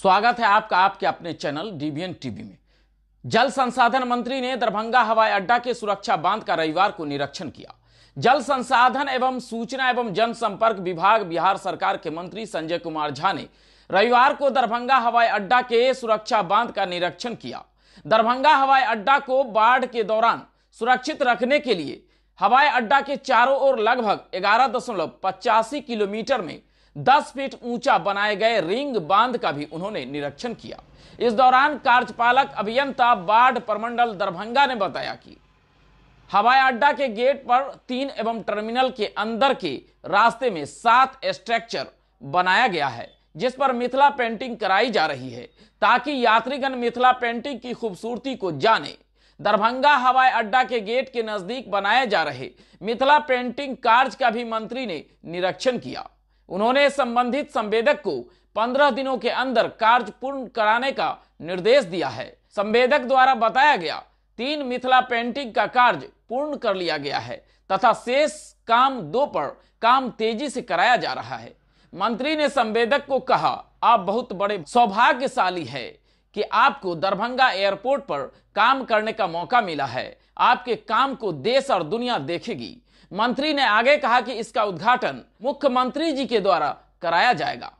स्वागत है आपका आपके अपने चैनल डीबीएन टीवी में जल संसाधन मंत्री ने दरभंगा हवाई अड्डा के सुरक्षा बांध का रविवार को निरीक्षण किया जल संसाधन एवं सूचना एवं जनसंपर्क विभाग बिहार सरकार के मंत्री संजय कुमार झा ने रविवार को दरभंगा हवाई अड्डा के सुरक्षा बांध का निरीक्षण किया दरभंगा हवाई अड्डा को बाढ़ के दौरान सुरक्षित रखने के लिए हवाई अड्डा के चारों ओर लगभग ग्यारह किलोमीटर में दस फीट ऊंचा बनाए गए रिंग बांध का भी उन्होंने निरीक्षण किया इस दौरान कार्यपालक अभियंता बाढ़ प्रमंडल दरभंगा ने बताया कि हवाई अड्डा के गेट पर तीन एवं टर्मिनल के अंदर के रास्ते में सात स्ट्रक्चर बनाया गया है जिस पर मिथिला पेंटिंग कराई जा रही है ताकि यात्रीगण मिथिला पेंटिंग की खूबसूरती को जाने दरभंगा हवाई अड्डा के गेट के नजदीक बनाए जा रहे मिथिला पेंटिंग कार्य का भी मंत्री ने निरीक्षण किया उन्होंने संबंधित संवेदक को पंद्रह दिनों के अंदर कार्य पूर्ण कराने का निर्देश दिया है संवेदक द्वारा बताया गया तीन मिथिला पेंटिंग का कार्य पूर्ण कर लिया गया है तथा शेष काम दो पर काम तेजी से कराया जा रहा है मंत्री ने संवेदक को कहा आप बहुत बड़े सौभाग्यशाली है कि आपको दरभंगा एयरपोर्ट पर काम करने का मौका मिला है आपके काम को देश और दुनिया देखेगी मंत्री ने आगे कहा कि इसका उद्घाटन मुख्यमंत्री जी के द्वारा कराया जाएगा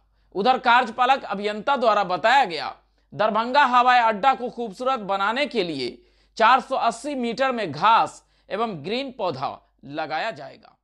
उधर कार्यपालक अभियंता द्वारा बताया गया दरभंगा हवाई अड्डा को खूबसूरत बनाने के लिए 480 मीटर में घास एवं ग्रीन पौधा लगाया जाएगा